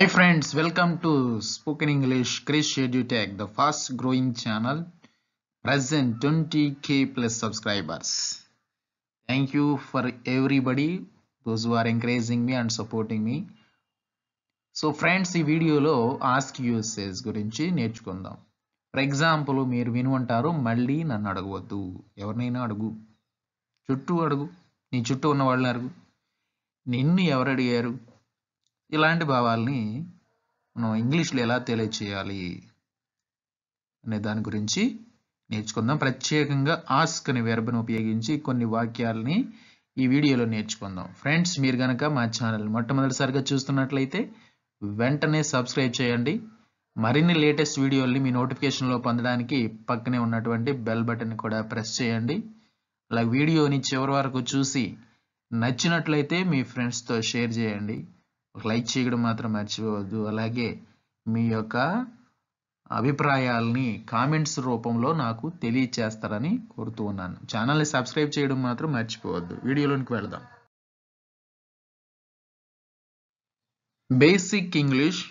Hi friends, welcome to Spoken English Chris EduTech, the fast growing channel, present 20k plus subscribers. Thank you for everybody, those who are encouraging me and supporting me. So friends ఈ వీడియోలో ask యూఎస్ఏస్ గురించి నేర్చుకుందాం for example మీరు వినుంటారు మళ్ళీ నన్ను అడగవద్దు ఎవరినైనా అడుగు చుట్టూ అడుగు నీ చుట్టూ ఉన్న వాళ్ళని అడుగు నిన్ను ఎవరు అడిగారు ఇలాంటి భావాల్ని మనం ఇంగ్లీష్లో ఎలా తెలియచేయాలి అనే దాని గురించి నేర్చుకుందాం ప్రత్యేకంగా ఆస్క్ అనే వెర్బను ఉపయోగించి కొన్ని వాక్యాలని ఈ వీడియోలో నేర్చుకుందాం ఫ్రెండ్స్ మీరు కనుక మా ఛానల్ మొట్టమొదటిసారిగా చూస్తున్నట్లయితే వెంటనే సబ్స్క్రైబ్ చేయండి మరిన్ని లేటెస్ట్ వీడియోల్ని మీ నోటిఫికేషన్లో పొందడానికి పక్కనే ఉన్నటువంటి బెల్ బటన్ కూడా ప్రెస్ చేయండి అలా వీడియోని చివరి వరకు చూసి నచ్చినట్లయితే మీ ఫ్రెండ్స్తో షేర్ చేయండి ఒక లైక్ చేయడం మాత్రం మర్చిపోవద్దు అలాగే మీ యొక్క అభిప్రాయాల్ని కామెంట్స్ రూపంలో నాకు తెలియచేస్తారని కోరుతూ ఉన్నాను ఛానల్ని సబ్స్క్రైబ్ చేయడం మాత్రం మర్చిపోవద్దు వీడియోలోనికి వెళదాం basic English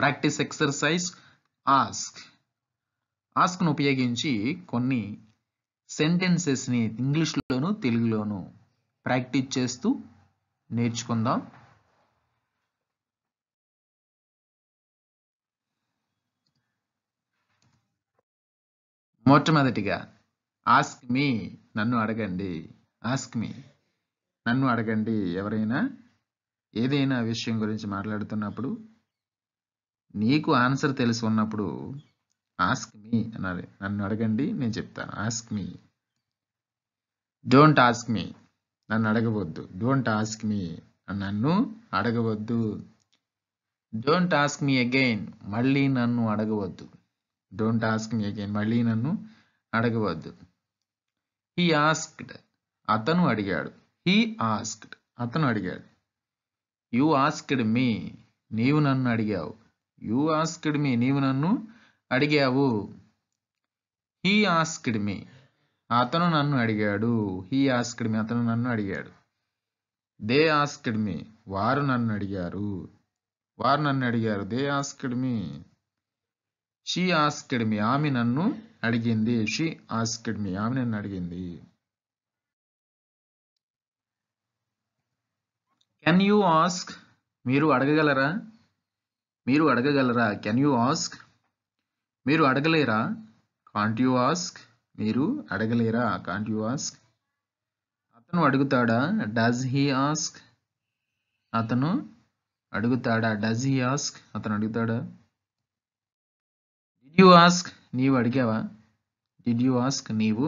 practice exercise ask ఆస్క్ను ఉపయోగించి కొన్ని సెంటెన్సెస్ని ఇంగ్లీష్లోను తెలుగులోను ప్రాక్టీస్ చేస్తూ నేర్చుకుందాం మొట్టమొదటిగా ఆస్క్ మీ నన్ను అడగండి ఆస్క్ మీ నన్ను అడగండి ఎవరైనా ఏదైనా విషయం గురించి మాట్లాడుతున్నప్పుడు నీకు ఆన్సర్ తెలిసి ఉన్నప్పుడు ఆస్క్ మీ అనాలి నన్ను అడగండి నేను చెప్తాను ask me don't ask me నన్ను అడగవద్దు డోంట్ ఆస్క్ మీ నన్ను అడగవద్దు డోంట్ ఆస్క్ మీ అగైన్ మళ్ళీ నన్ను అడగవద్దు డోంట్ ఆస్క్ మీ అగైన్ మళ్ళీ నన్ను అడగవద్దు హీ ఆస్క్డ్ అతను అడిగాడు హీ ఆస్క్డ్ అతను అడిగాడు యు ఆస్క్డ్ మీ నీవు నన్ను అడిగావు యు ఆస్క్డ్ మీ నీవు నన్ను అడిగావు హీ ఆస్క్డ్ మీ అతను నన్ను అడిగాడు హీ ఆస్క్డ్ మీ అతను నన్ను అడిగాడు దే ఆస్క్డ్ మీ వారు నన్ను అడిగారు వారు నన్ను అడిగారు they asked me she asked me ఆమె నన్ను అడిగింది షీ ఆస్కెడ్ మీ ఆమె నన్ను అడిగింది కెన్ యూ ఆస్క్ మీరు అడగగలరా మీరు అడగగలరా కెన్ యూ ఆస్క్ మీరు అడగలేరా కాంట్ యూ ఆస్క్ మీరు అడగలేరా కాంట్ యూ ఆస్క్ అతను అడుగుతాడా డజ్ హీ ఆస్క్ అతను అడుగుతాడా డజ్ హీ ఆస్క్ అతను అడుగుతాడా డిడ్ యూ ఆస్క్ నీవు అడిగావా డిడ్ యూ ఆస్క్ నీవు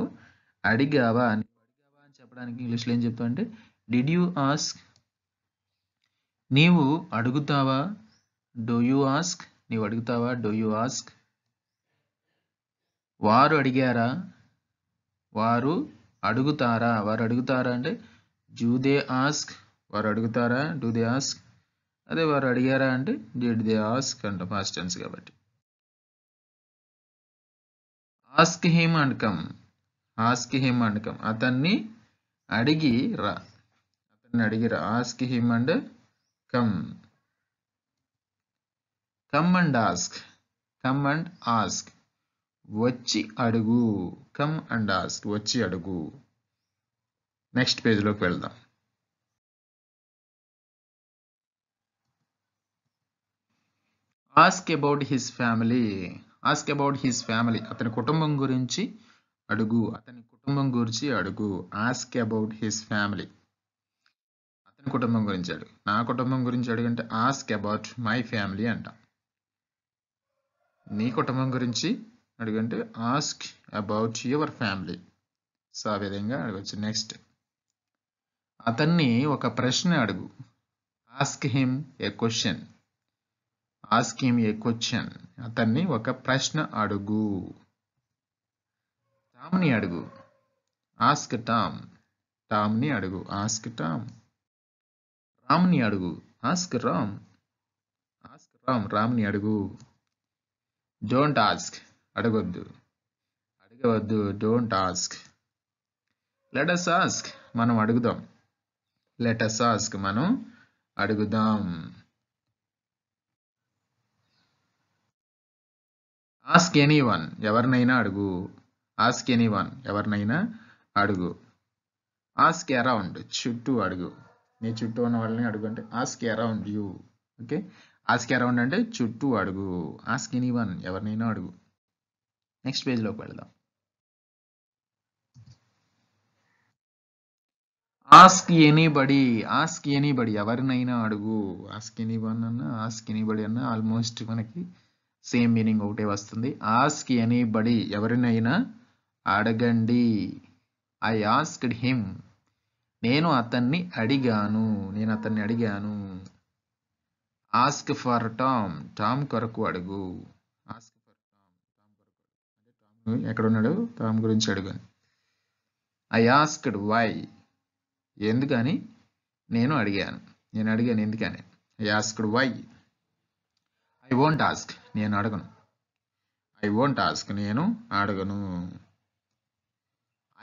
అడిగావా అడిగావా అని చెప్పడానికి ఇంగ్లీష్లో ఏం చెప్తావు అంటే డిడ్ యూ ఆస్క్ నీవు అడుగుతావా డో యూ ఆస్క్ నీవు అడుగుతావా డో యూ ఆస్క్ వారు అడిగారా వారు అడుగుతారా వారు అడుగుతారా అంటే జూ దే ఆస్క్ వారు అడుగుతారా డూ దే ఆస్క్ అదే వారు అడిగారా అంటే డిడ్ దే ఆస్క్ అంట ఫాస్ట్ టెన్స్ కాబట్టి ask him and come ask him and come అతన్ని అడిగి రా అతన్ని అడిగి రా ask him and come come and ask come and ask వచ్చి అడుగు కమ్ అండ్ ఆస్క్ వచ్చి అడుగు నెక్స్ట్ పేజ్లోకి వెళ్దాం ask about his family ask about his family అతని కుటుంబం గురించి అడుగు అతని కుటుంబం గురించి అడుగు ఆస్క్ అబౌట్ హిస్ ఫ్యామిలీ అతని కుటుంబం గురించి అడుగు నా కుటుంబం గురించి అడుగు అంటే ఆస్క్ అబౌట్ మై ఫ్యామిలీ అంట నీ కుటుంబం గురించి అడుగంటే ask about your family so ఆ విధంగా అడగచ్చు నెక్స్ట్ అతన్ని ఒక ప్రశ్న అడుగు ask him a question ask him a question అతన్ని ఒక ప్రశ్న అడుగు టామ్ని అడుగు ఆస్క్ టామ్ టామ్ని అడుగు ఆస్క్ టామ్ రామ్ని అడుగు ఆస్క్ రామ్ ఆస్క్ రామ్ రామ్ని అడుగు డోంట్ ఆస్క్ అడగొద్దు అడగవద్దు డోంట్ ఆస్క్ లెటస్ ఆస్క్ మనం అడుగుదాం లెటస్ ఆస్క్ మనం అడుగుదాం ఆస్క్ ఎనీ వన్ ఎవరినైనా అడుగు ఆస్క్ ఎనీ వన్ ఎవరినైనా అడుగు ఆస్క్ అరౌండ్ చుట్టూ అడుగు నీ చుట్టూ ఉన్న వాళ్ళని అడుగు అంటే ask around you okay ask around అంటే చుట్టూ అడుగు ఆస్క్ ఎనీ వన్ ఎవరినైనా అడుగు నెక్స్ట్ పేజ్లోకి వెళదాం ఆస్క్ ఎనీబడి ఆస్క్ ఎనీబడి ఎవరినైనా అడుగు ఆస్క్ ఎనీ వన్ అన్న ఆస్క్ ఎనీబడి అన్న ఆల్మోస్ట్ మనకి సేమ్ మీనింగ్ ఒకటే వస్తుంది ఆస్క్ బడి ఎవరినైనా అడగండి ఐ ఆస్క్డ్ హిమ్ నేను అతన్ని అడిగాను నేను అతన్ని అడిగాను ఆస్క్ ఫర్ టామ్ టామ్ కొరకు అడుగు ఆస్క్ ఫర్ టామ్ టామ్ కొరకు అంటే టామ్ ఉన్నాడు టామ్ గురించి అడుగు ఐ ఆస్క్డ్ వై ఎందుకని నేను అడిగాను నేను అడిగాను ఎందుకని I asked why I won't ask నేను అడగను ఐ వోంట్ ఆస్క్ నేను అడగను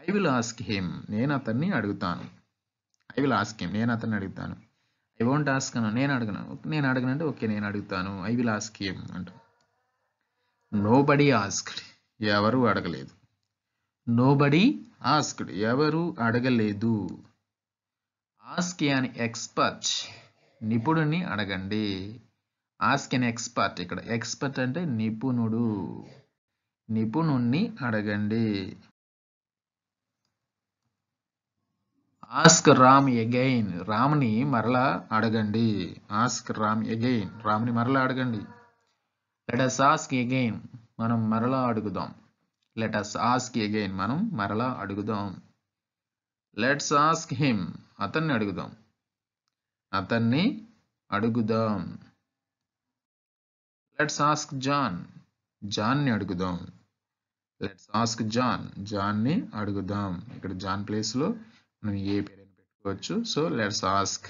ఐ విల్ ఆస్క్ హిమ్ నేను అతన్ని అడుగుతాను ఐ విల్ ఆస్క్ హిమ్ నేను అతన్ని అడుగుతాను ఐ వోంట్ ఆస్క్ అను నేను అడగను నేను అడగనంటే ఓకే నేను అడుగుతాను ఐ విల్ ఆస్క్ హిమ్ అంటాం నో బడీ ఆస్క్డ్ ఎవరు అడగలేదు నో బడీ ఆస్క్డ్ ఎవరు అడగలేదు ఆస్క్ అని ఎక్స్పర్ట్ నిపుణుని అడగండి ఆస్క్ ఎన్ ఎక్స్పర్ట్ ఇక్కడ ఎక్స్పర్ట్ అంటే నిపుణుడు నిపుణుణ్ణి అడగండి ఆస్క్ రామ్ ఎగైన్ రామ్ని మరలా అడగండి ఆస్క్ రామ్ ఎగైన్ రామ్ని మరలా అడగండి లెటస్ ఆస్క్ ఎగైన్ మనం మరలా అడుగుదాం లెటస్ ఆస్క్ ఎగైన్ మనం మరలా అడుగుదాం లెట్స్ ఆస్క్ హిమ్ అతన్ని అడుగుదాం అతన్ని అడుగుదాం లెట్స్ ఆస్క్ జాన్ జాన్ని అడుగుదాం లెట్స్ ఆస్క్ జాన్ జాన్ని అడుగుదాం ఇక్కడ జాన్ ప్లేస్లో మనం ఏ పేరైనా పెట్టుకోవచ్చు so let's ask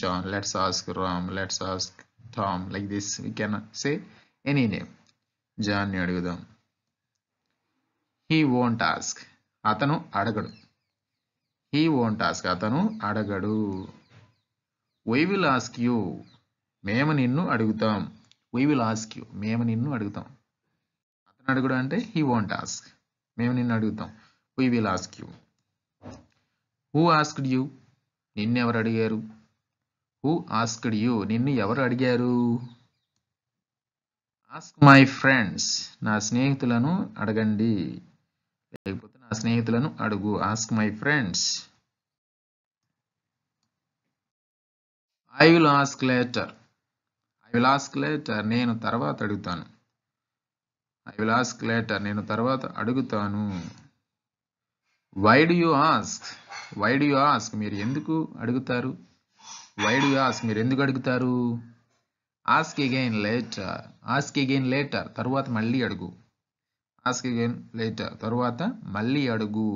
John let's ask Ram let's ask Tom like this we can say any name జాన్ని అడుగుదాం హీ వోంట్ ఆస్క్ అతను అడగడు హీ ఓన్ ఆస్క్ అతను అడగడు వై విల్ ఆస్క్ యూ మేము నిన్ను అడుగుతాం వీ విల్ ఆస్క్ యూ మేము నిన్ను అడుగుతాం అతను అడుగుడు అంటే హీ వాంట్ ఆస్క్ మేము నిన్ను అడుగుతాం we will ask you who asked you నిన్ను ఎవరు అడిగారు హూ ఆస్క్డ్ యూ నిన్ను ఎవరు అడిగారు ఆస్క్ మై ఫ్రెండ్స్ నా స్నేహితులను అడగండి లేకపోతే నా స్నేహితులను అడుగు ask my friends I will ask later will ask later నేను తర్వాత అడుగుతాను ఐ విల్ ఆస్క్ లేటర్ నేను తర్వాత అడుగుతాను why do you ask why do you ask మీరు ఎందుకు అడుగుతారు వై డు యూ ఆస్క్ మీరు ఎందుకు అడుగుతారు ask again later ask again later తర్వాత మళ్ళీ అడుగు ఆస్క్ అగైన్ లేటర్ తర్వాత మళ్ళీ అడుగు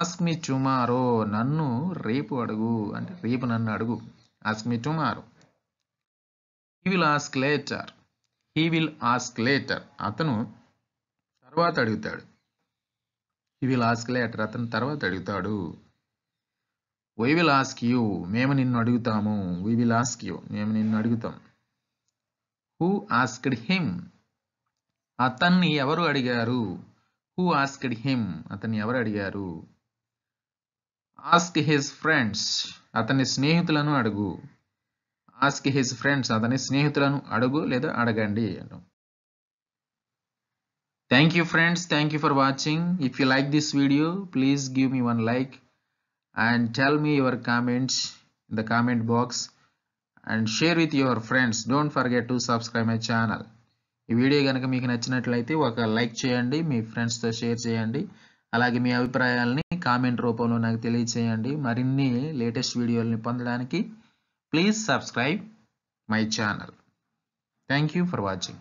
ఆస్క్ మీ టుమారో నన్ను రేపు అడుగు అంటే రేపు నన్ను అడుగు ask me tomorrow he will ask later he will ask later అతను తర్వాత అడుగుతాడు హీ విల్ ఆస్క్ లేటర్ అతను తర్వాత అడుగుతాడు వై విల్ ఆస్క్ యూ మేము నిన్ను అడుగుతాము వి విల్ ఆస్క్ యూ మేము నిన్ను అడుగుతాం హూ ఆస్క్డ్ హిమ్ అతన్ని ఎవరు అడిగారు హూ ఆస్క్డ్ హిమ్ అతన్ని ఎవరు అడిగారు ఆస్క్ హిస్ ఫ్రెండ్స్ అతని స్నేహితులను అడుగు ఆస్క్ హిజ్ ఫ్రెండ్స్ అతని స్నేహితులను అడుగు లేదా అడగండి అంటాం thank you friends thank you for watching if you like this video please give me one like and tell me your comments in the comment box and share with your friends don't forget to subscribe my channel ఈ video కనుక మీకు నచ్చినట్లయితే ఒక like చేయండి మీ ఫ్రెండ్స్తో share చేయండి అలాగే మీ అభిప్రాయాలని comment రూపంలో నాకు తెలియచేయండి మరిన్ని లేటెస్ట్ వీడియోల్ని పొందడానికి Please subscribe my channel. Thank you for watching.